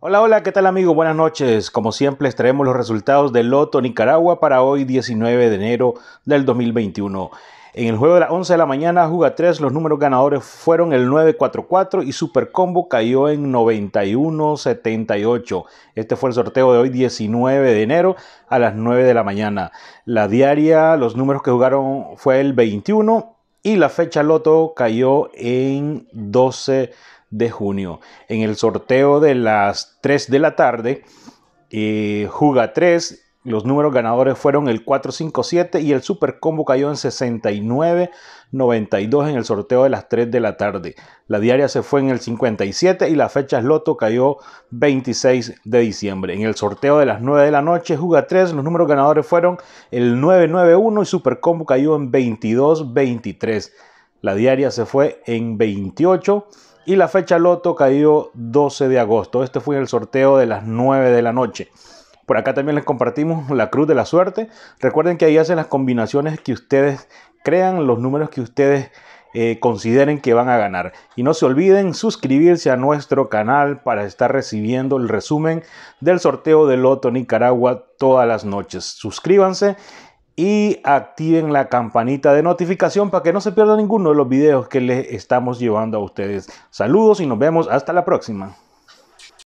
Hola, hola, ¿qué tal amigo? Buenas noches. Como siempre extraemos los resultados de Loto Nicaragua para hoy 19 de enero del 2021. En el juego de las 11 de la mañana, Juga 3, los números ganadores fueron el 944 y Super Combo cayó en 9178. Este fue el sorteo de hoy 19 de enero a las 9 de la mañana. La diaria, los números que jugaron fue el 21 y la fecha Loto cayó en 12 junio. En el sorteo de las 3 de la tarde, eh, Juga 3, los números ganadores fueron el 457 y el Super Combo cayó en 69.92 en el sorteo de las 3 de la tarde. La diaria se fue en el 57 y la fecha Loto cayó 26 de diciembre. En el sorteo de las 9 de la noche, Juga 3, los números ganadores fueron el 991 y Super Combo cayó en 22.23. La diaria se fue en 28 y la fecha loto caído 12 de agosto. Este fue el sorteo de las 9 de la noche. Por acá también les compartimos la cruz de la suerte. Recuerden que ahí hacen las combinaciones que ustedes crean, los números que ustedes eh, consideren que van a ganar. Y no se olviden suscribirse a nuestro canal para estar recibiendo el resumen del sorteo de Loto Nicaragua todas las noches. Suscríbanse y activen la campanita de notificación para que no se pierda ninguno de los videos que les estamos llevando a ustedes. Saludos y nos vemos hasta la próxima.